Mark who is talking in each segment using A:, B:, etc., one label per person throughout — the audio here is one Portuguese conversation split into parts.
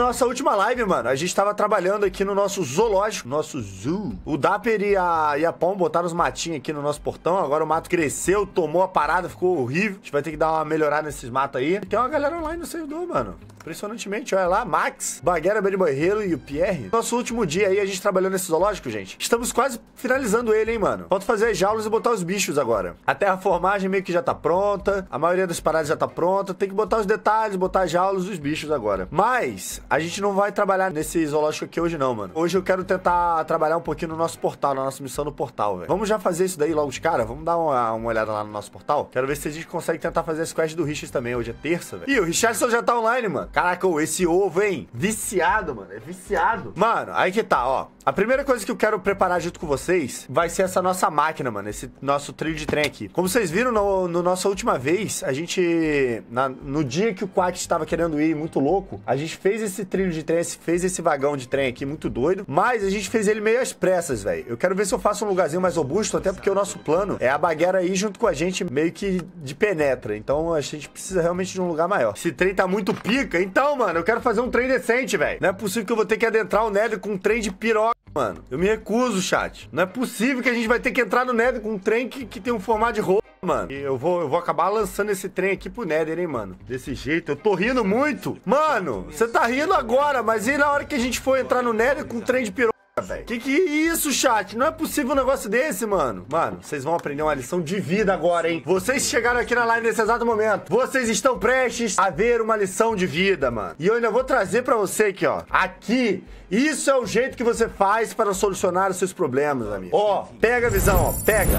A: Nossa última live, mano, a gente tava trabalhando aqui no nosso zoológico, nosso zoo. O Dapper e a, e a Pom botaram os matinhos aqui no nosso portão. Agora o mato cresceu, tomou a parada, ficou horrível. A gente vai ter que dar uma melhorada nesses matos aí. tem uma galera online no servidor, mano. Impressionantemente, olha lá, Max, Baguera Bede Borreiro e o Pierre. Nosso último dia aí, a gente trabalhou nesse zoológico, gente. Estamos quase finalizando ele, hein, mano. Falta fazer as jaulas e botar os bichos agora. A terraformagem meio que já tá pronta, a maioria das paradas já tá pronta. Tem que botar os detalhes, botar as jaulas e os bichos agora. Mas, a gente não vai trabalhar nesse zoológico aqui hoje não, mano. Hoje eu quero tentar trabalhar um pouquinho no nosso portal, na nossa missão do portal, velho. Vamos já fazer isso daí logo de cara? Vamos dar uma, uma, olhada lá no nosso portal? Quero ver se a gente consegue tentar fazer as quests do Richard também. Hoje é terça, velho. Ih, o Richardson já tá online, mano. Caraca, esse ovo, hein? Viciado, mano. É viciado. Mano, aí que tá, ó. A primeira coisa que eu quero preparar junto com vocês vai ser essa nossa máquina, mano. Esse nosso trilho de trem aqui. Como vocês viram, no, no nossa última vez, a gente... Na, no dia que o Quack estava querendo ir muito louco, a gente fez esse esse trilho de trem, fez esse vagão de trem aqui muito doido, mas a gente fez ele meio às pressas, velho. Eu quero ver se eu faço um lugarzinho mais robusto, até porque o nosso plano é a baguera aí junto com a gente meio que de penetra. Então a gente precisa realmente de um lugar maior. Esse trem tá muito pica, então, mano, eu quero fazer um trem decente, velho. Não é possível que eu vou ter que adentrar o Nether com um trem de piroca. Mano, eu me recuso, chat. Não é possível que a gente vai ter que entrar no Nether com um trem que, que tem um formato de roupa mano. Eu vou, eu vou acabar lançando esse trem aqui pro Nether, hein, mano. Desse jeito, eu tô rindo muito. Mano, você tá rindo agora, mas e na hora que a gente for entrar no Nether com o trem de piroca? velho. Que que é isso, chat? Não é possível um negócio desse, mano. Mano, vocês vão aprender uma lição de vida agora, hein? Vocês chegaram aqui na live nesse exato momento. Vocês estão prestes a ver uma lição de vida, mano. E eu ainda vou trazer pra você aqui, ó. Aqui, isso é o jeito que você faz para solucionar os seus problemas, amigo. Ó, pega a visão, ó. Pega.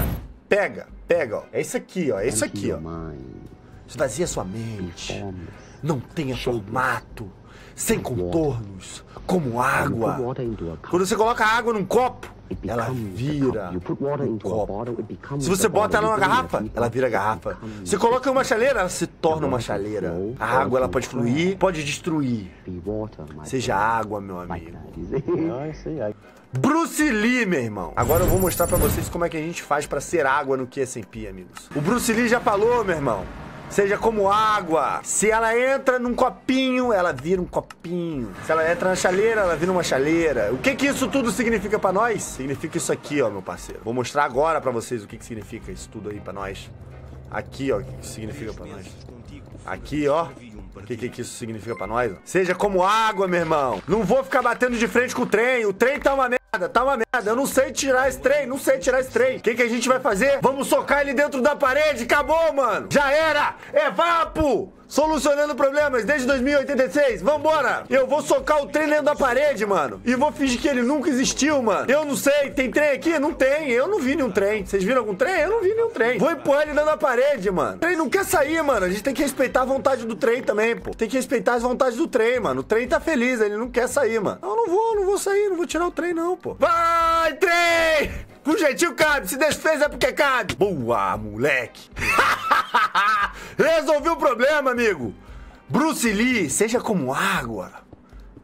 A: Pega, pega, ó. É isso aqui, ó. É isso aqui, ó. Esvazia sua mente. Não tenha formato. Sem contornos. Como água. Quando você coloca água num copo, ela vira um copo. Se você bota ela numa garrafa, ela vira garrafa. Se coloca em uma chaleira, ela se torna uma chaleira. A água ela pode fluir, pode destruir. Seja água, meu amigo. Bruce Lee, meu irmão. Agora eu vou mostrar para vocês como é que a gente faz para ser água no QSMP, amigos. O Bruce Lee já falou, meu irmão. Seja como água. Se ela entra num copinho, ela vira um copinho. Se ela entra na chaleira, ela vira uma chaleira. O que que isso tudo significa para nós? Significa isso aqui, ó, meu parceiro. Vou mostrar agora para vocês o que que significa isso tudo aí para nós. Aqui, ó, o que, que significa para nós. Aqui, ó. O que, que, que, isso significa pra nós? Seja como água, meu irmão. Não vou ficar batendo de frente com o trem. O trem tá uma merda merda, tá uma merda. Eu não sei tirar esse trem, não sei tirar esse trem. O que, que a gente vai fazer? Vamos socar ele dentro da parede, acabou, mano. Já era! É vapo! solucionando problemas desde 2086. Vambora! Eu vou socar o trem dentro da parede, mano. E vou fingir que ele nunca existiu, mano. Eu não sei, tem trem aqui? Não tem. Eu não vi nenhum trem. Vocês viram algum trem? Eu não vi nenhum trem. Vou empurrar ele dentro da parede, mano. O trem não quer sair, mano. A gente tem que respeitar a vontade do trem também, pô. Tem que respeitar as vontades do trem, mano. O trem tá feliz, ele não quer sair, mano. Eu não vou, não vou sair, não vou tirar o trem, não, pô. Vai, trem! Com jeitinho cabe, se desfez é porque cabe. Boa, moleque. Resolvi o problema, amigo. Bruce Lee, seja como água.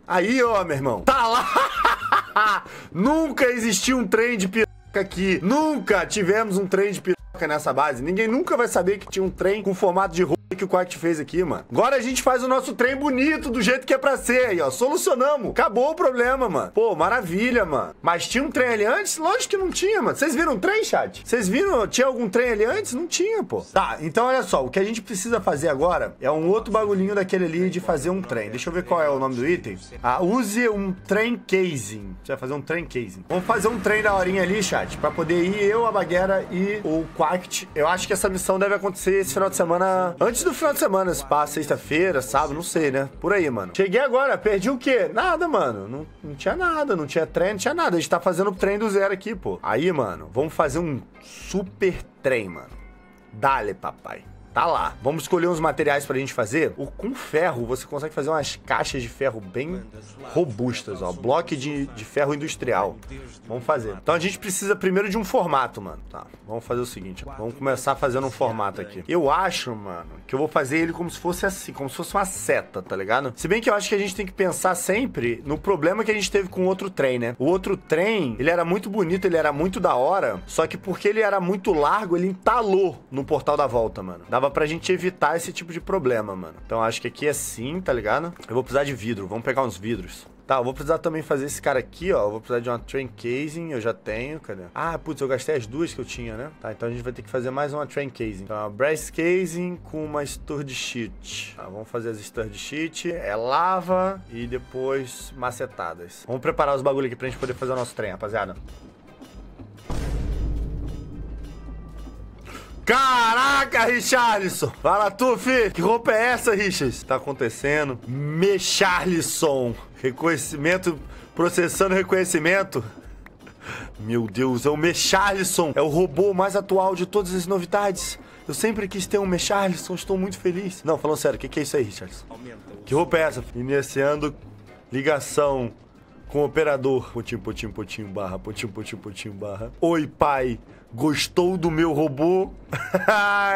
A: Aí, ó, meu irmão. Tá lá. Nunca existiu um trem de piroca aqui. Nunca tivemos um trem de piroca nessa base. Ninguém nunca vai saber que tinha um trem com formato de roupa o que o Quack fez aqui, mano. Agora a gente faz o nosso trem bonito, do jeito que é pra ser aí, ó. Solucionamos. Acabou o problema, mano. Pô, maravilha, mano. Mas tinha um trem ali antes? Lógico que não tinha, mano. Vocês viram um trem, chat? Vocês viram? Tinha algum trem ali antes? Não tinha, pô. Tá, então olha só. O que a gente precisa fazer agora é um outro bagulhinho daquele ali de fazer um trem. Deixa eu ver qual é o nome do item. Ah, use um trem casing. Você vai fazer um trem casing. Vamos fazer um trem da horinha ali, chat, pra poder ir eu, a Baguera e o Quack. Eu acho que essa missão deve acontecer esse final de semana antes antes do final de semana, se passa sexta-feira, sábado, não sei, né? Por aí, mano. Cheguei agora, perdi o quê? Nada, mano. Não, não tinha nada, não tinha trem, não tinha nada. A gente tá fazendo o trem do zero aqui, pô. Aí, mano, vamos fazer um super trem, mano. Dale, papai tá lá. Vamos escolher uns materiais pra gente fazer. O, com ferro, você consegue fazer umas caixas de ferro bem robustas, ó. Bloco de, de ferro industrial. Vamos fazer. Então a gente precisa primeiro de um formato, mano. Tá, vamos fazer o seguinte. Vamos começar fazendo um formato aqui. Eu acho, mano, que eu vou fazer ele como se fosse assim, como se fosse uma seta, tá ligado? Se bem que eu acho que a gente tem que pensar sempre no problema que a gente teve com o outro trem, né? O outro trem, ele era muito bonito, ele era muito da hora, só que porque ele era muito largo, ele entalou no portal da volta, mano. Da Dava pra gente evitar esse tipo de problema, mano. Então acho que aqui é sim, tá ligado? Eu vou precisar de vidro, vamos pegar uns vidros. Tá, eu vou precisar também fazer esse cara aqui, ó. Eu vou precisar de uma train casing, eu já tenho. Cadê? Ah, putz, eu gastei as duas que eu tinha, né? Tá, então a gente vai ter que fazer mais uma train casing. Então, uma brass casing com uma sturdy sheet. Tá, vamos fazer as sturdy sheet. É lava e depois macetadas. Vamos preparar os bagulho aqui pra gente poder fazer o nosso trem, rapaziada. Caraca, Richardson! Fala tu, fi! Que roupa é essa, Richas? Tá acontecendo? Mecharlison! Reconhecimento, processando reconhecimento. Meu Deus, é o Mecharlison! É o robô mais atual de todas as novidades. Eu sempre quis ter um Mecharlison, estou muito feliz. Não, falando sério, o que, que, é isso aí, Aumenta. Que roupa é essa? Iniciando ligação com o operador potinho, potinho, potinho, barra, potinho, potinho, potinho, barra. Oi, pai, gostou do meu robô?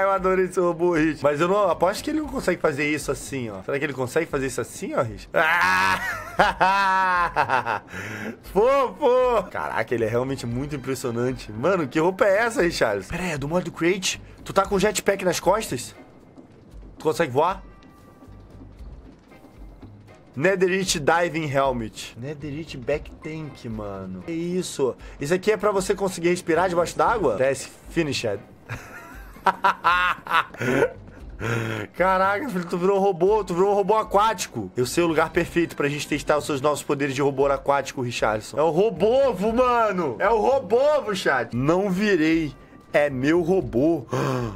A: eu adorei esse robô, Rich. Mas eu não aposto que ele não consegue fazer isso assim, ó. Será que ele consegue fazer isso assim, ó, Rich? Fofo! Caraca, ele é realmente muito impressionante. Mano, que roupa é essa, Richard? Pera aí, é do modo Create? Tu tá com jetpack nas costas? Tu consegue voar? Netherite Diving Helmet. Netherite Back Tank, mano. Que isso? Isso aqui é pra você conseguir respirar debaixo d'água? Desce, finished. Caraca, filho, tu virou um robô, tu virou um robô aquático. Eu sei o lugar perfeito pra gente testar os seus novos poderes de robô aquático, Richardson. É o robô, mano! É o robô, chat! Não virei é meu robô.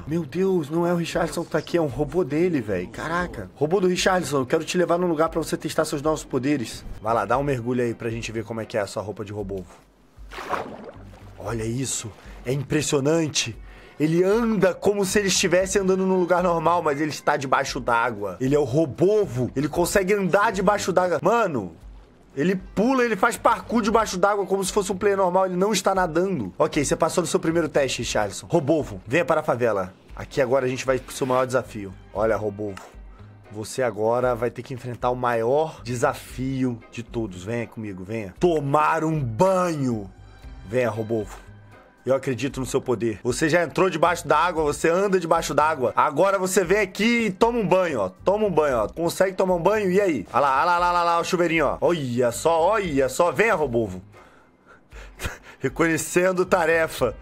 A: Meu Deus, não é o Richardson que tá aqui, é um robô dele, velho. Caraca. Robô do Richardson, eu quero te levar num lugar para você testar seus novos poderes. Vai lá, dá um mergulho aí pra gente ver como é que é a sua roupa de robô. Olha isso, é impressionante. Ele anda como se ele estivesse andando num lugar normal, mas ele está debaixo d'água. Ele é o robovo, ele consegue andar debaixo d'água. Mano, ele pula, ele faz parkour debaixo d'água como se fosse um player normal, ele não está nadando. Ok, você passou no seu primeiro teste, Charleson. Robovo, venha para a favela. Aqui agora a gente vai pro seu maior desafio. Olha, Robovo, você agora vai ter que enfrentar o maior desafio de todos. Venha comigo, venha. Tomar um banho. Venha, Robovo. Eu acredito no seu poder. Você já entrou debaixo d'água, você anda debaixo d'água. Agora você vem aqui e toma um banho, ó. Toma um banho, ó. Consegue tomar um banho? E aí? Olha lá, olha lá, olha lá, o chuveirinho, ó. Olha só, olha só. Venha, Robovo. Reconhecendo tarefa.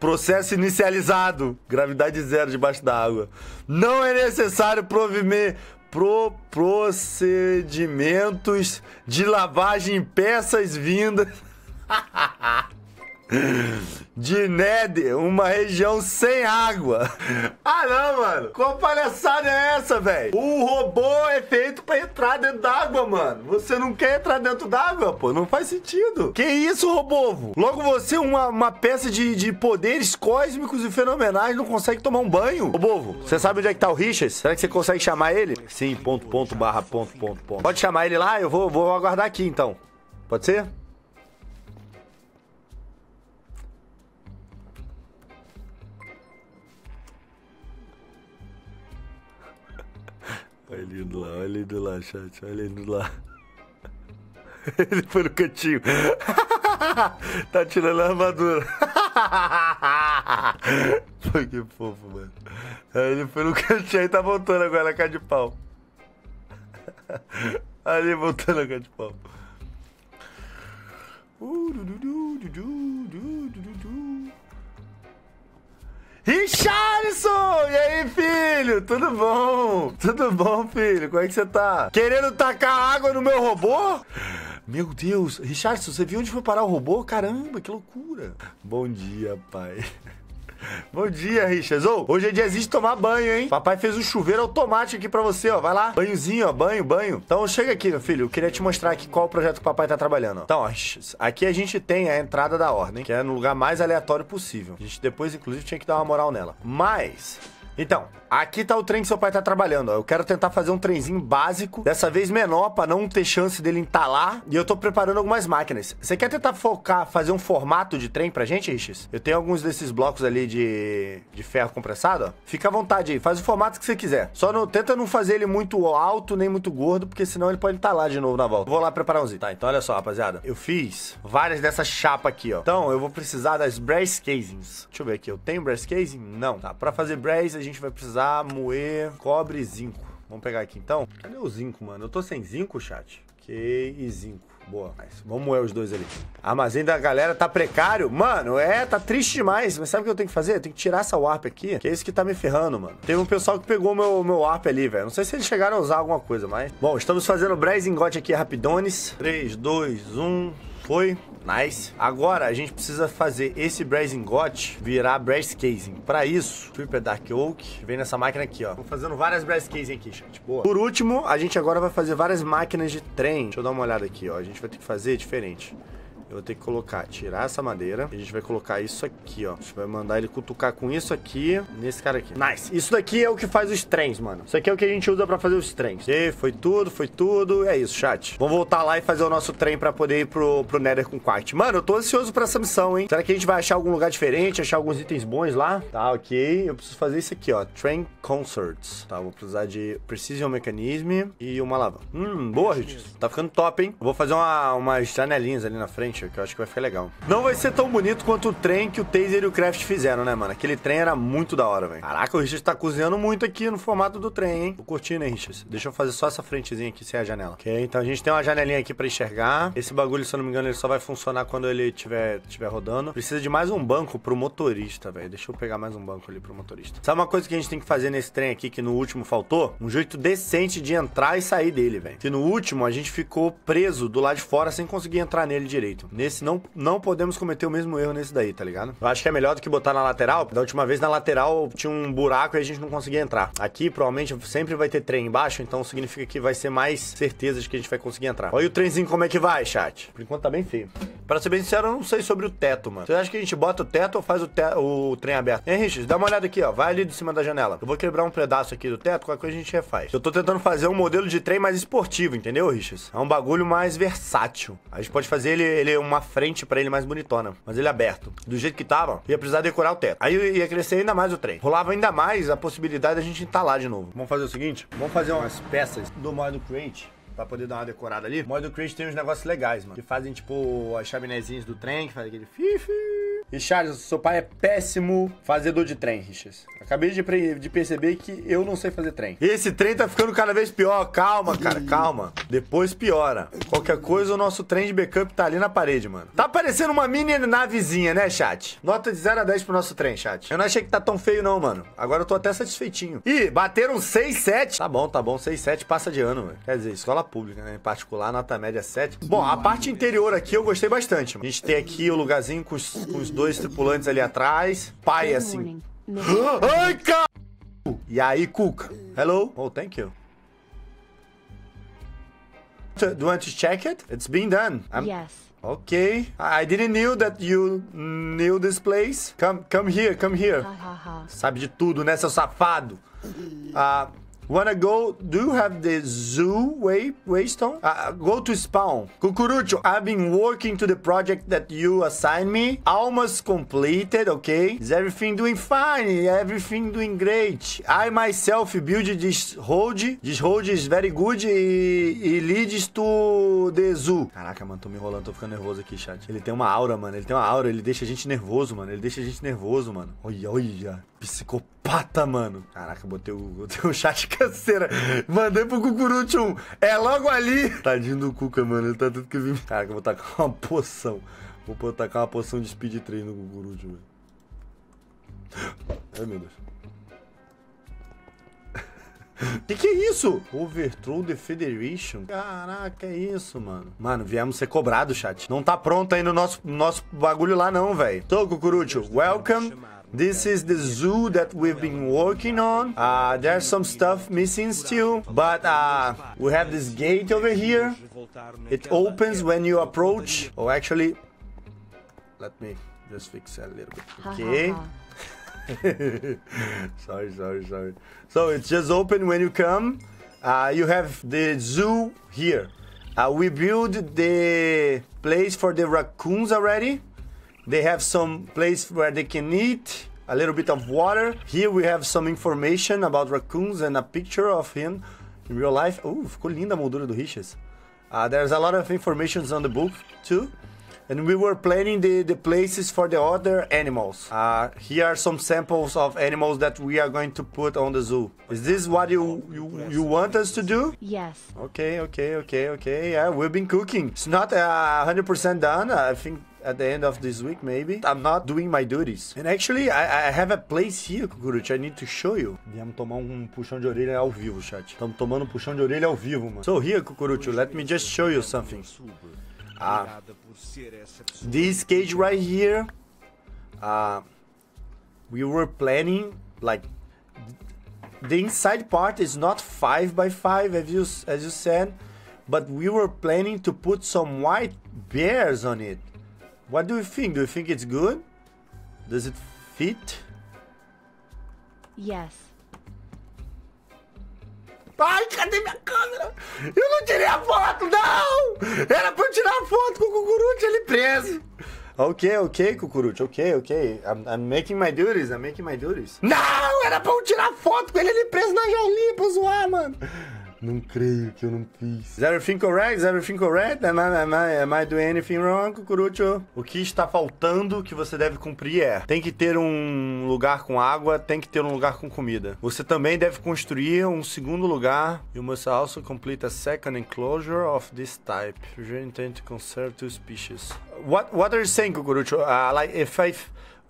A: Processo inicializado. Gravidade zero debaixo da água. Não é necessário prover pro procedimentos de lavagem peças vindas. De Nether, uma região sem água. Ah, não, mano. Qual palhaçada é essa, velho? O robô é feito pra entrar dentro d'água, mano. Você não quer entrar dentro d'água, pô. Não faz sentido. Que isso, robovo? Logo você, uma, uma peça de, de poderes cósmicos e fenomenais, não consegue tomar um banho. Robovo, você sabe onde é que tá o Richas? Será que você consegue chamar ele? Sim, ponto, ponto, barra, ponto, ponto, ponto. Pode chamar ele lá? Eu vou, vou aguardar aqui, então. Pode ser? Olha ele indo lá, olha ele indo lá, chat, olha ele indo lá. Ele foi no cantinho. tá tirando a armadura. Foi que fofo, mano. ele foi no cantinho e tá voltando agora a cara de pau. Ali voltando a cara de pau. Uh, du, du, du, du, du, du, du, du. Richardson! E aí, filho? Tudo bom? Tudo bom, filho? Como é que você tá? Querendo tacar água no meu robô? Meu Deus, Richardson, você viu onde foi parar o robô? Caramba, que loucura! Bom dia, pai. Bom dia, Richas. oh, hoje é dia de tomar banho, hein? Papai fez um chuveiro automático aqui pra você, ó. Vai lá. Banhozinho, ó. Banho, banho. Então chega aqui, meu filho. Eu queria te mostrar aqui qual o projeto que o papai tá trabalhando. Então, ó, aqui a gente tem a entrada da ordem, que é no lugar mais aleatório possível. A gente depois, inclusive, tinha que dar uma moral nela. Mas, então, Aqui tá o trem que seu pai tá trabalhando, ó. Eu quero tentar fazer um trenzinho básico, dessa vez menor, pra não ter chance dele entalar. E eu tô preparando algumas máquinas. Você quer tentar focar, fazer um formato de trem pra gente, Riches? Eu tenho alguns desses blocos ali de, de ferro compressado, ó. Fica à vontade aí, faz o formato que você quiser. Só não, tenta não fazer ele muito alto nem muito gordo, porque senão ele pode entalar de novo na volta. Vou lá preparar um zinho. Tá, então olha só, rapaziada. Eu fiz várias dessa chapa aqui, ó. Então, eu vou precisar das brass casings. Deixa eu ver aqui, eu tenho brass casing? Não. Tá, pra fazer brass a gente vai precisar moer, cobre e zinco. Vamos pegar aqui então. Cadê o zinco, mano? Eu tô sem zinco, chat. Que e zinco. Boa. Mas vamos moer os dois ali. Armazém da galera tá precário. Mano, é, tá triste demais. Mas sabe o que eu tenho que fazer? Eu tenho que tirar essa warp aqui, que é isso que tá me ferrando, mano. Teve um pessoal que pegou meu, meu warp ali, velho. Não sei se eles chegaram a usar alguma coisa, mas... Bom, estamos fazendo Brazingote aqui, rapidones. 3, 2, 1... Foi. Nice. Agora a gente precisa fazer esse Brazen Got virar Brass Casing. Para isso, Tripper Dark Oak vem nessa máquina aqui, ó. Vou fazendo várias Brass Casing aqui, chat. Boa. Por último, a gente agora vai fazer várias máquinas de trem. Deixa eu dar uma olhada aqui, ó. A gente vai ter que fazer diferente eu vou ter que colocar, tirar essa madeira. E a gente vai colocar isso aqui, ó. A gente vai mandar ele cutucar com isso aqui, nesse cara aqui. Nice. Isso daqui é o que faz os trens, mano. Isso aqui é o que a gente usa pra fazer os trens. Ok, foi tudo, foi tudo. É isso, chat. Vamos voltar lá e fazer o nosso trem pra poder ir pro, pro Nether com Quart. Mano, eu tô ansioso pra essa missão, hein? Será que a gente vai achar algum lugar diferente, achar alguns itens bons lá? Tá, ok. Eu preciso fazer isso aqui, ó. Train Concerts. Tá, vou precisar de Precision Mechanism e uma lava. Hum, boa, gente. Tá ficando top, hein? vou fazer uma, umas janelinhas ali na frente, que eu acho que vai ficar legal. Não vai ser tão bonito quanto o trem que o Taser e o Craft fizeram, né, mano? Aquele trem era muito da hora, velho. Caraca, o Richard tá cozinhando muito aqui no formato do trem, hein? Tô curtindo, hein, Richard? Deixa eu fazer só essa frentezinha aqui sem a janela. Ok, então a gente tem uma janelinha aqui pra enxergar. Esse bagulho, se eu não me engano, ele só vai funcionar quando ele tiver, tiver rodando. Precisa de mais um banco pro motorista, velho. Deixa eu pegar mais um banco ali pro motorista. Sabe uma coisa que a gente tem que fazer nesse trem aqui que no último faltou? Um jeito decente de entrar e sair dele, velho. Que no último a gente ficou preso do lado de fora sem conseguir entrar nele direito. Nesse não, não podemos cometer o mesmo erro nesse daí, tá ligado? Eu acho que é melhor do que botar na lateral. Da última vez na lateral tinha um buraco e a gente não conseguia entrar. Aqui provavelmente sempre vai ter trem embaixo, então significa que vai ser mais certeza de que a gente vai conseguir entrar. Olha o trenzinho como é que vai, chat. Por enquanto tá bem feio. Pra ser bem sincero, eu não sei sobre o teto, mano. Você acha que a gente bota o teto ou faz o, te o trem aberto? Hein, Dá uma olhada aqui, ó. Vai ali de cima da janela. Eu vou quebrar um pedaço aqui do teto, qualquer coisa a gente refaz. Eu tô tentando fazer um modelo de trem mais esportivo, entendeu, Richard? É um bagulho mais versátil. A gente pode fazer ele, ele uma frente para ele mais bonitona. Mas ele aberto. Do jeito que tava, ia precisar decorar o teto. Aí ia crescer ainda mais o trem. Rolava ainda mais a possibilidade da gente tá lá de novo. Vamos fazer o seguinte? Vamos fazer umas peças do modo crate pra poder dar uma decorada ali. O modo crate tem uns negócios legais, mano. Que fazem, tipo, as chaminézinhas do trem, que faz aquele fifi. Richard, seu pai é péssimo fazedor de trem, Richard. Acabei de, de, perceber que eu não sei fazer trem. Esse trem tá ficando cada vez pior. Calma, cara, calma. Depois piora. Qualquer coisa, o nosso trem de backup tá ali na parede, mano. Tá parecendo uma mini navezinha, né, chat? Nota de 0 a 10 pro nosso trem, chat. Eu não achei que tá tão feio, não, mano. Agora eu tô até satisfeitinho. Ih, bateram 6, 7. Tá bom, tá bom. 6, 7 passa de ano, mano. Quer dizer, escola pública, né? Em particular, nota média 7. Bom, a parte interior aqui eu gostei bastante, mano. A gente tem aqui o lugarzinho com os, com os dois dois tripulantes ali atrás. Pai, assim. Ai, cara! E aí, Cuca. Hello. Oh, thank you. Do you want to check it? It's been done. I'm... Yes. Okay. I didn't knew that you knew this place. Come, come here, come here. Sabe de tudo, né, seu safado? Ah... Uh, Wanna go? Do you have the zoo way, Waystone? Uh, go to spawn. Cucurucho, I've been working to the project that you assigned me. Almost completed, okay? Is everything doing fine? Everything doing great. I myself build this hold. This hold is very good e, e leads to the zoo. Caraca, mano, tô me enrolando, tô ficando nervoso aqui, chat. Ele tem uma aura, mano. Ele tem uma aura, ele deixa a gente nervoso, mano. Ele deixa a gente nervoso, mano. Olha, olha. Psicopata, mano. Caraca, botei o, botei o chat canseira. Mandei pro Cucuruchum. É logo ali. Tadinho do Cuca, mano. Ele tá tudo que vi. Caraca, eu vou tacar uma poção. Vou tacar uma poção de speed 3 no Cucuruchum, velho. Ai, meu Deus. Que que é isso? Overthrow the Federation? Caraca, é isso, mano. Mano, viemos ser cobrados, chat. Não tá pronto ainda o nosso, nosso bagulho lá, não, velho. Tô, Cucurucho. Tá Welcome This is the zoo that we've been working on. Uh, there's some stuff missing still, but uh, we have this gate over here. It opens when you approach. Oh, actually, let me just fix that a little bit. Okay. sorry, sorry, sorry. So it's just open when you come. Uh, you have the zoo here. Uh, we built the place for the raccoons already. They have some place where they can eat, a little bit of water. Here we have some information about raccoons and a picture of him in real life. Oh, ficou linda a moldura do Riches. Uh, there's a lot of information on the book too. And we were planning the, the places for the other animals. Uh, here are some samples of animals that we are going to put on the zoo. Is this what you, you, you want us to do? Yes. Okay, okay, okay, okay. Yeah, we've been cooking. It's not 100% uh, done. I think at the end of this week, maybe. I'm not doing my duties. And actually, I, I have a place here, Kukuruchi. I need to show you. Viemos tomar um puxão de orelha ao vivo, chat. Estamos tomando um puxão de orelha ao vivo, mano. So here, Kukuruchi, let me just show you something. Ah, this cage right here, uh, we were planning, like, the inside part is not 5 by 5 as you, as you said, but we were planning to put some white bears on it. What do you think? Do you think it's good? Does it fit? Yes. Ai, cadê minha câmera? Eu não tirei a foto, não! Era pra eu tirar a foto com o Cucuruti, ele preso. Ok, ok, Cucuruti, ok, ok. I'm, I'm, making my duties, I'm making my duties. Não, era pra eu tirar foto com ele, ele preso na jaulinha pra zoar, mano. Não creio que eu não fiz. Is everything correct? Is everything correct? Am I, am I, am I doing anything wrong, Cucurucho? O que está faltando que você deve cumprir é... Tem que ter um lugar com água, tem que ter um lugar com comida. Você também deve construir um segundo lugar. You must also complete a second enclosure of this type. You intend to conserve two species. What, what are you saying, Cucurucho? Uh, like, if I...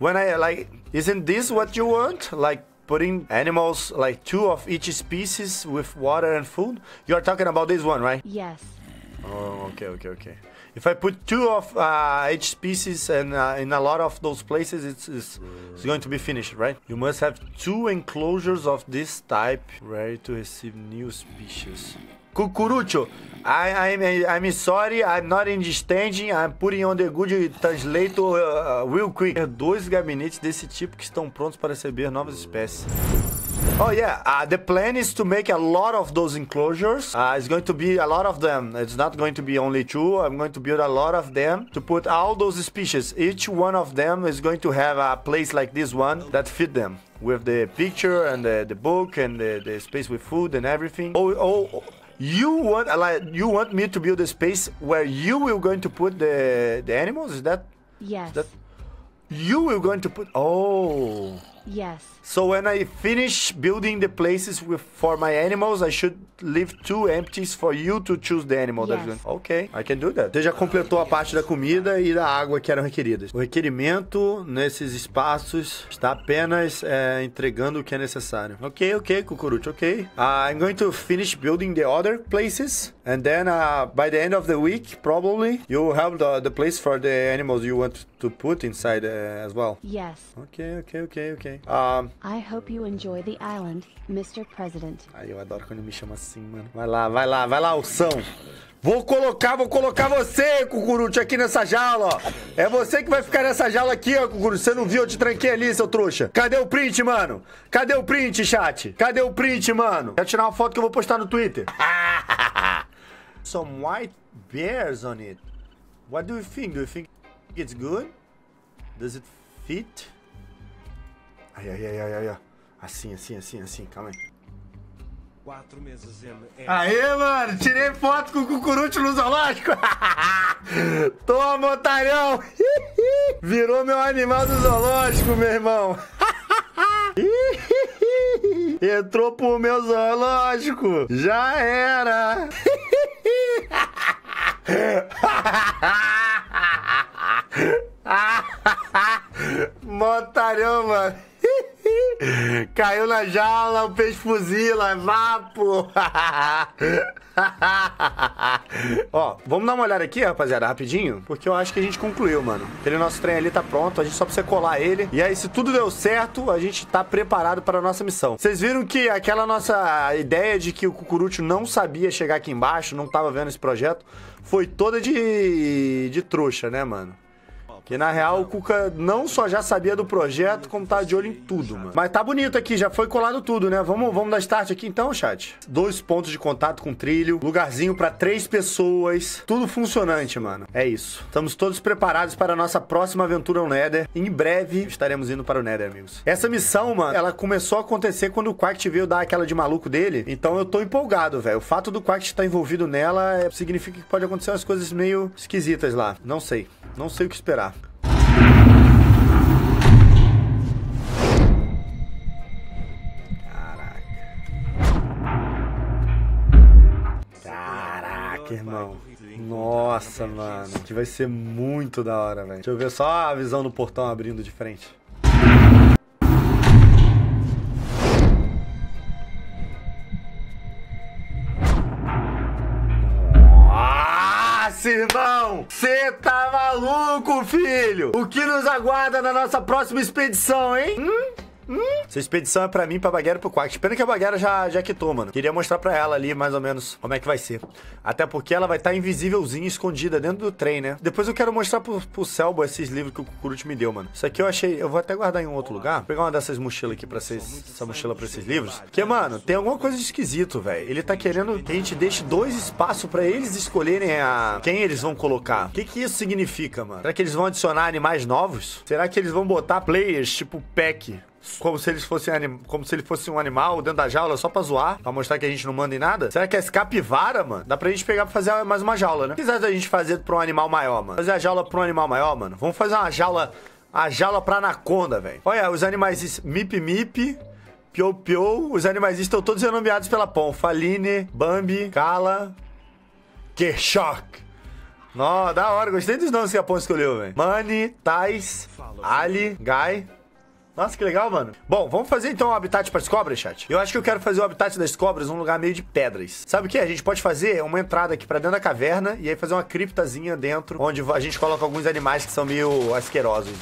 A: When I, like... Isn't this what you want? Like... putting animals like two of each species with water and food. You are talking about this one, right? Yes. Oh, okay, okay, okay. If I put two of uh, each species and uh, in a lot of those places, it's, it's, it's going to be finished, right? You must have two enclosures of this type ready to receive new species. Cucurucho. I, I'm, I'm sorry, I'm not understanding, I'm putting on the good translator uh, uh, real quick. Dois gabinetes desse tipo que estão prontos para receber novas espécies. Oh yeah, uh, the plan is to make a lot of those enclosures. Uh, it's going to be a lot of them. It's not going to be only two. I'm going to build a lot of them to put all those species. Each one of them is going to have a place like this one that fit them with the picture and the, the book and the, the space with food and everything. Oh, oh, you want like you want me to build a space where you will going to put the the animals? Is that yes? Is that, you will going to put oh. Yes. So when I finish building the places with, for my animals, I should leave two empties for you to choose the animal. Yes. That's ok, I can do that. Você já completou a parte da comida e da água que eram requeridas. O requerimento nesses espaços está apenas é, entregando o que é necessário. Ok, ok, Cucurucho, ok. Ah, I'm going to finish building the other places and then uh, by the end of the week probably you have the, the place for the animals you want to put inside uh, as well yes okay okay okay okay um I hope you enjoy the island Mr. President ai eu adoro quando me chama assim mano vai lá vai lá vai lá alção Vou colocar, vou colocar você, Cucurute, aqui nessa jaula, ó. É você que vai ficar nessa jaula aqui, ó, Você não viu? Eu te tranquei ali, seu trouxa. Cadê o print, mano? Cadê o print, chat? Cadê o print, mano? Quer tirar uma foto que eu vou postar no Twitter. Ah! some white bears on it. What do you think? Do you think it's good? Does it fit? Ai, ai, ai, ai, ai. Assim, assim, assim, assim. Calma aí. Quatro meses é- Aê, mano! Tirei foto com o cucurucho no zoológico! Toma, otarão! Virou meu animal do zoológico, meu irmão! Entrou pro meu zoológico. Já era. Ah, Motarão, mano. Caiu na jaula, o peixe fuzila, vapo. É Ó, vamos dar uma olhada aqui, rapaziada, rapidinho, porque eu acho que a gente concluiu, mano. Aquele nosso trem ali tá pronto, a gente só precisa colar ele. E aí, se tudo deu certo, a gente tá preparado para a nossa missão. Vocês viram que aquela nossa ideia de que o Cucurucho não sabia chegar aqui embaixo, não tava vendo esse projeto, foi toda de, de trouxa, né, mano? Que na real o Cuca não só já sabia do projeto, como tá de olho em tudo, mano. Mas tá bonito aqui, já foi colado tudo, né? Vamos, vamos dar start aqui então, chat. Dois pontos de contato com trilho, lugarzinho para três pessoas, tudo funcionante, mano. É isso. Estamos todos preparados para a nossa próxima aventura no Nether. Em breve estaremos indo para o Nether, amigos. Essa missão, mano, ela começou a acontecer quando o Quack veio dar aquela de maluco dele. Então eu tô empolgado, velho. O fato do Quack estar envolvido nela é, significa que pode acontecer umas coisas meio esquisitas lá. Não sei. Não sei o que esperar. Caraca, irmão. Nossa, mano. Que vai ser muito da hora, velho. Deixa eu ver só a visão do portão abrindo de frente. irmão! Você tá maluco, filho? O que nos aguarda na nossa próxima expedição, hein? Hum? Hum? Essa expedição é pra mim, pra Baguera e pro Quack. Pena que a Baguera já, já quitou, mano. Queria mostrar pra ela ali, mais ou menos, como é que vai ser. Até porque ela vai estar tá invisívelzinha, escondida dentro do trem, né? Depois eu quero mostrar pro, pro Selbo esses livros que o Kuruchi me deu, mano. Isso aqui eu achei... Eu vou até guardar em um outro lugar. Vou pegar uma dessas mochilas aqui pra vocês... Essa mochila pra esses livros. Porque, mano, tem alguma coisa de esquisito, velho. Ele tá querendo que a gente deixe dois espaços pra eles escolherem a... Quem eles vão colocar. O que que isso significa, mano? Será que eles vão adicionar animais novos? Será que eles vão botar players, tipo pack? como se eles fossem anim... como se ele fosse um animal dentro da jaula só pra zoar, pra mostrar que a gente não manda em nada? Será que é capivara, mano? Dá pra gente pegar pra fazer mais uma jaula, né? O a gente fazer pra um animal maior, mano? Fazer a jaula pra um animal maior, mano? Vamos fazer uma jaula... A jaula pra anaconda, velho. Olha, os animais... Mip, mip... Piou, piou. Os animais estão todos renomeados pela POM. Faline, Bambi, Kala... Kershok. nossa da hora. Gostei dos nomes que a POM escolheu, velho. Money, Tais, Ali, Guy... Nossa, que legal, mano. Bom, vamos fazer então o um habitat para as cobras, chat? Eu acho que eu quero fazer o habitat das cobras num lugar meio de pedras. Sabe o que? A gente pode fazer uma entrada aqui para dentro da caverna e aí fazer uma criptazinha dentro, onde a gente coloca alguns animais que são meio asquerosos.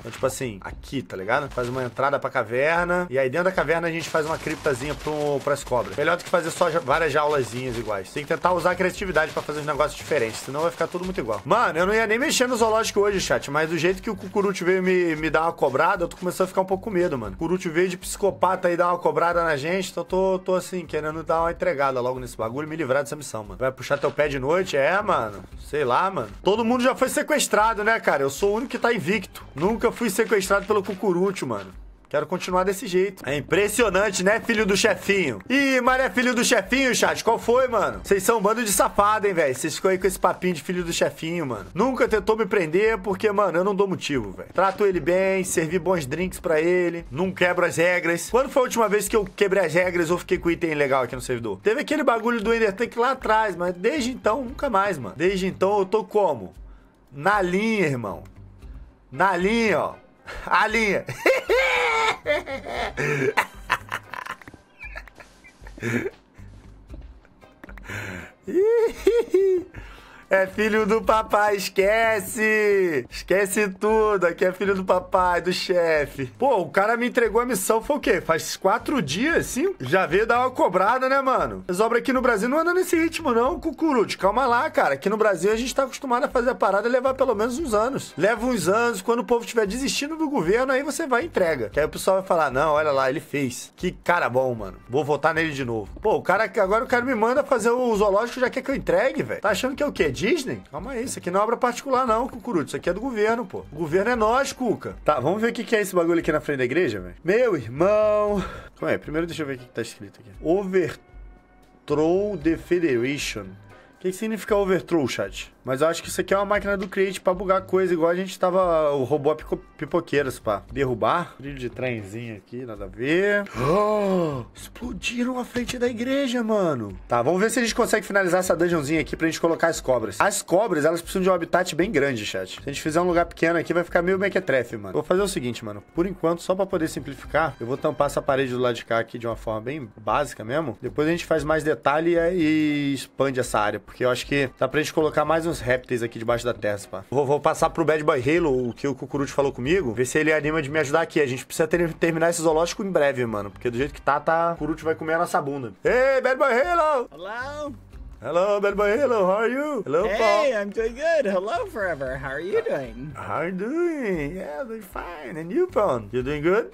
A: Então, tipo assim, aqui, tá ligado? Faz uma entrada pra caverna. E aí dentro da caverna a gente faz uma criptazinha pro, pras cobras. Melhor do que fazer só várias jaulazinhas iguais. Tem que tentar usar a criatividade pra fazer os negócios diferentes. Senão vai ficar tudo muito igual. Mano, eu não ia nem mexer no zoológico hoje, chat. Mas do jeito que o Cucuruti veio me, me dar uma cobrada, eu tô começando a ficar um pouco com medo, mano. O Cucuruti veio de psicopata e dar uma cobrada na gente. Então tô, tô assim, querendo dar uma entregada logo nesse bagulho e me livrar dessa missão, mano. Vai puxar teu pé de noite? É, mano. Sei lá, mano. Todo mundo já foi sequestrado, né, cara? Eu sou o único que tá invicto. Nunca eu fui sequestrado pelo cucurucho, mano. Quero continuar desse jeito. É impressionante, né, filho do chefinho? Ih, Maria é filho do chefinho, chat, qual foi, mano? Vocês são um bando de safado, hein, velho? Vocês ficam aí com esse papinho de filho do chefinho, mano. Nunca tentou me prender porque, mano, eu não dou motivo, velho. Trato ele bem, servi bons drinks para ele, não quebro as regras. Quando foi a última vez que eu quebrei as regras ou fiquei com item legal aqui no servidor? Teve aquele bagulho do Ender Tank lá atrás, mas desde então, nunca mais, mano. Desde então eu tô como? Na linha, irmão. Na linha, ó. A linha. É filho do papai, esquece! Esquece tudo, aqui é filho do papai, do chefe. Pô, o cara me entregou a missão, foi o quê? Faz quatro dias, cinco? Já veio dar uma cobrada, né, mano? As obras aqui no Brasil não andam nesse ritmo, não, Cucurute. Calma lá, cara. Aqui no Brasil a gente tá acostumado a fazer a parada e levar pelo menos uns anos. Leva uns anos, quando o povo estiver desistindo do governo, aí você vai e entrega. Que aí o pessoal vai falar, não, olha lá, ele fez. Que cara bom, mano. Vou votar nele de novo. Pô, o cara, agora o cara me manda fazer o zoológico já quer que eu entregue, velho. Tá achando que é o quê? Disney? Calma aí, isso aqui não é obra particular, não, Cucuruto. Isso aqui é do governo, pô. O governo é nós, Cuca. Tá, vamos ver o que é esse bagulho aqui na frente da igreja, velho. Meu irmão. Calma aí, primeiro deixa eu ver o que tá escrito aqui. Overthrow the Federation. O que, que significa overthrow, chat? Mas eu acho que isso aqui é uma máquina do Create pra bugar coisa, igual a gente tava o robô pipoqueiras pipoqueiros pra derrubar. Trilho de trenzinho aqui, nada a ver. Oh, explodiram a frente da igreja, mano. Tá, vamos ver se a gente consegue finalizar essa dungeonzinha aqui pra gente colocar as cobras. As cobras, elas precisam de um habitat bem grande, chat. Se a gente fizer um lugar pequeno aqui, vai ficar meio mequetrefe, mano. Vou fazer o seguinte, mano. Por enquanto, só pra poder simplificar, eu vou tampar essa parede do lado de cá aqui de uma forma bem básica mesmo. Depois a gente faz mais detalhe e expande essa área, porque eu acho que dá pra gente colocar mais um uns répteis aqui debaixo da terra, pá. Vou, vou, passar pro Bad Boy Halo, o que o kurut falou comigo, ver se ele anima de me ajudar aqui. A gente precisa ter, terminar esse zoológico em breve, mano. Porque do jeito que tá, tá. O vai comer a nossa bunda. Ei, Bad Boy Halo! Olá! Hello, bad boy. Halo, how are you? Hello, hey, Paul. Hey, I'm doing good. Hello, forever. How are you doing? How are you doing? Yeah, doing fine. And you, Paul? You doing good?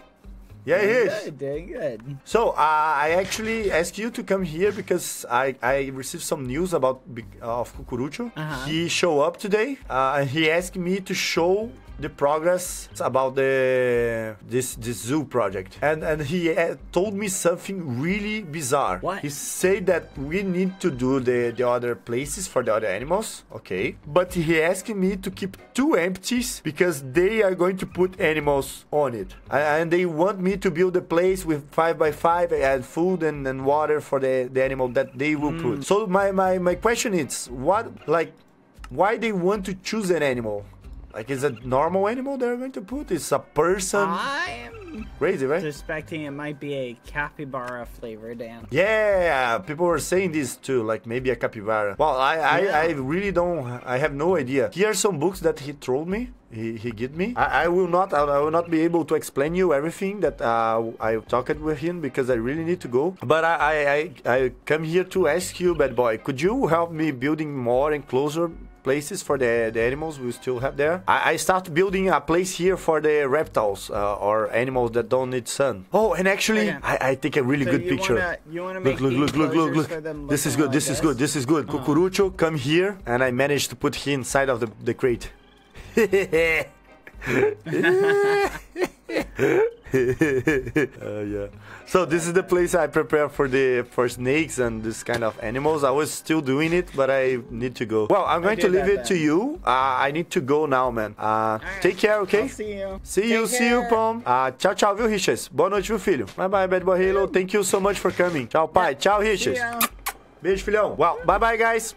B: Yeah, he is. Good,
A: doing good. So uh, I actually asked you to come here because I, I received some news about uh, of Cucurucho. Uh -huh. He show up today. Uh, he asked me to show the progress about the this this zoo project, and and he uh, told me something really bizarre. What? He said that we need to do the the other places for the other animals, okay? But he asked me to keep two empties because they are going to put animals on it, and they want me to build a place with five by five and food and, and water for the the animal that they will mm. put. So my my my question is what like why they want to choose an animal like, is a normal animal they're going to put? It's a person. I'm crazy, right? Suspecting it might be a capybara flavored animal. Yeah, people were saying this too. Like maybe a capybara. Well, I I, yeah. I really don't. I have no idea. Here are some books that he told me. He, he give me. I, I will not. I will not be able to explain you everything that uh, I talked with him because I really need to go. But I, I I I come here to ask you, bad boy. Could you help me building more enclosure places for the, the animals we still have there. I, I start building a place here for the reptiles uh, or animals that don't need sun. Oh, and actually, I, I take a really so good you picture. Wanna, you wanna look, look, look, look, look, look, This is good, this like is good, this is good. Uh-huh. Cucurucho, come here, and I managed to put him inside of the, the crate. uh, yeah. So this is the place I prepare for the for snakes and this kind of animals. I was still doing it, but I need to go. Well, I'm going to leave it then. to you. Uh, I need to go now, man. Uh, right. Take care, okay? I'll see you. See take you, care. see you, Pom. Uh, tchau, tchau, viu, Richas? Boa noite, viu, filho? Bye, bye, Bad Boy Halo. Thank you so much for coming. Tchau, pai. Tchau, Riches. Beijo, filhão. Well, bye, bye, guys.